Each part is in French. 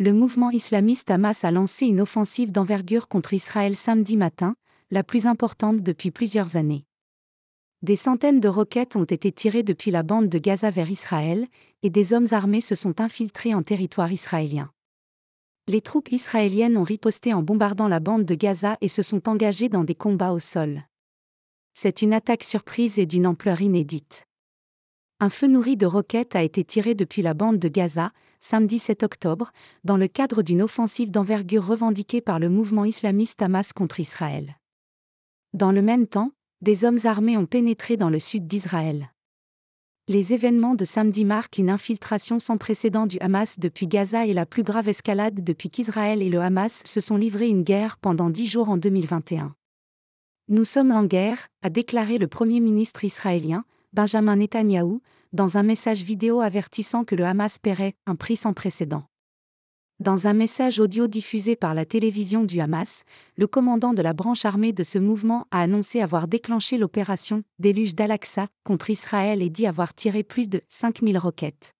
Le mouvement islamiste Hamas a lancé une offensive d'envergure contre Israël samedi matin, la plus importante depuis plusieurs années. Des centaines de roquettes ont été tirées depuis la bande de Gaza vers Israël, et des hommes armés se sont infiltrés en territoire israélien. Les troupes israéliennes ont riposté en bombardant la bande de Gaza et se sont engagées dans des combats au sol. C'est une attaque surprise et d'une ampleur inédite. Un feu nourri de roquettes a été tiré depuis la bande de Gaza, samedi 7 octobre, dans le cadre d'une offensive d'envergure revendiquée par le mouvement islamiste Hamas contre Israël. Dans le même temps, des hommes armés ont pénétré dans le sud d'Israël. Les événements de samedi marquent une infiltration sans précédent du Hamas depuis Gaza et la plus grave escalade depuis qu'Israël et le Hamas se sont livrés une guerre pendant dix jours en 2021. Nous sommes en guerre, a déclaré le Premier ministre israélien, Benjamin Netanyahou, dans un message vidéo avertissant que le Hamas paierait un prix sans précédent. Dans un message audio diffusé par la télévision du Hamas, le commandant de la branche armée de ce mouvement a annoncé avoir déclenché l'opération Déluge d'Al-Aqsa contre Israël et dit avoir tiré plus de 5000 roquettes.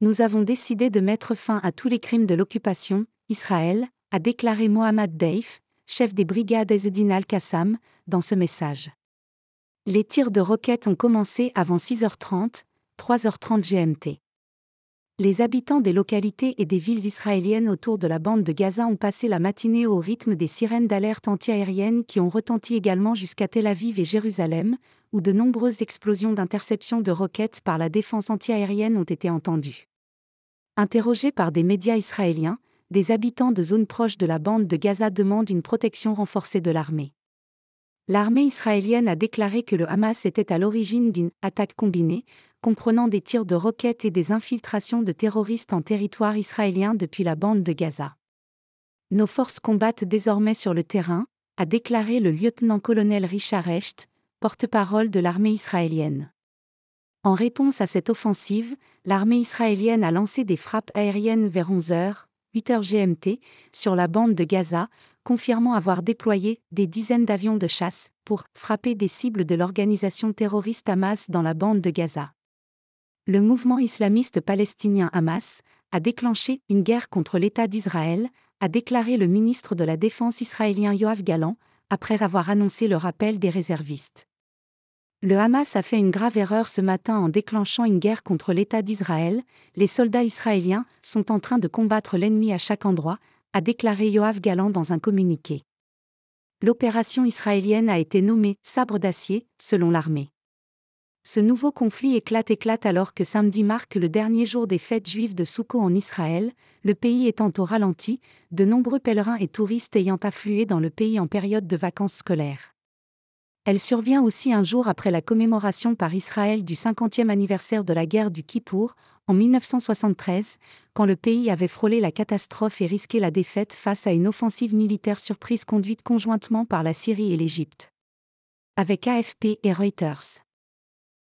Nous avons décidé de mettre fin à tous les crimes de l'occupation, Israël, a déclaré Mohamed Deif, chef des brigades Ezzedine al-Qassam, dans ce message. Les tirs de roquettes ont commencé avant 6h30, 3h30 GMT. Les habitants des localités et des villes israéliennes autour de la bande de Gaza ont passé la matinée au rythme des sirènes d'alerte antiaérienne qui ont retenti également jusqu'à Tel Aviv et Jérusalem, où de nombreuses explosions d'interception de roquettes par la défense antiaérienne ont été entendues. Interrogés par des médias israéliens, des habitants de zones proches de la bande de Gaza demandent une protection renforcée de l'armée. L'armée israélienne a déclaré que le Hamas était à l'origine d'une attaque combinée, comprenant des tirs de roquettes et des infiltrations de terroristes en territoire israélien depuis la bande de Gaza. Nos forces combattent désormais sur le terrain, a déclaré le lieutenant-colonel Richard Echt, porte-parole de l'armée israélienne. En réponse à cette offensive, l'armée israélienne a lancé des frappes aériennes vers 11h, 8h GMT, sur la bande de Gaza, confirmant avoir déployé des dizaines d'avions de chasse pour frapper des cibles de l'organisation terroriste Hamas dans la bande de Gaza. Le mouvement islamiste palestinien Hamas a déclenché une guerre contre l'État d'Israël, a déclaré le ministre de la Défense israélien Yoav Galan, après avoir annoncé le rappel des réservistes. Le Hamas a fait une grave erreur ce matin en déclenchant une guerre contre l'État d'Israël. Les soldats israéliens sont en train de combattre l'ennemi à chaque endroit, a déclaré Yoav Galan dans un communiqué. L'opération israélienne a été nommée Sabre d'acier, selon l'armée. Ce nouveau conflit éclate éclate alors que samedi marque le dernier jour des fêtes juives de Soukho en Israël, le pays étant au ralenti, de nombreux pèlerins et touristes ayant afflué dans le pays en période de vacances scolaires. Elle survient aussi un jour après la commémoration par Israël du 50e anniversaire de la guerre du Kippour, en 1973, quand le pays avait frôlé la catastrophe et risqué la défaite face à une offensive militaire surprise conduite conjointement par la Syrie et l'Égypte. Avec AFP et Reuters.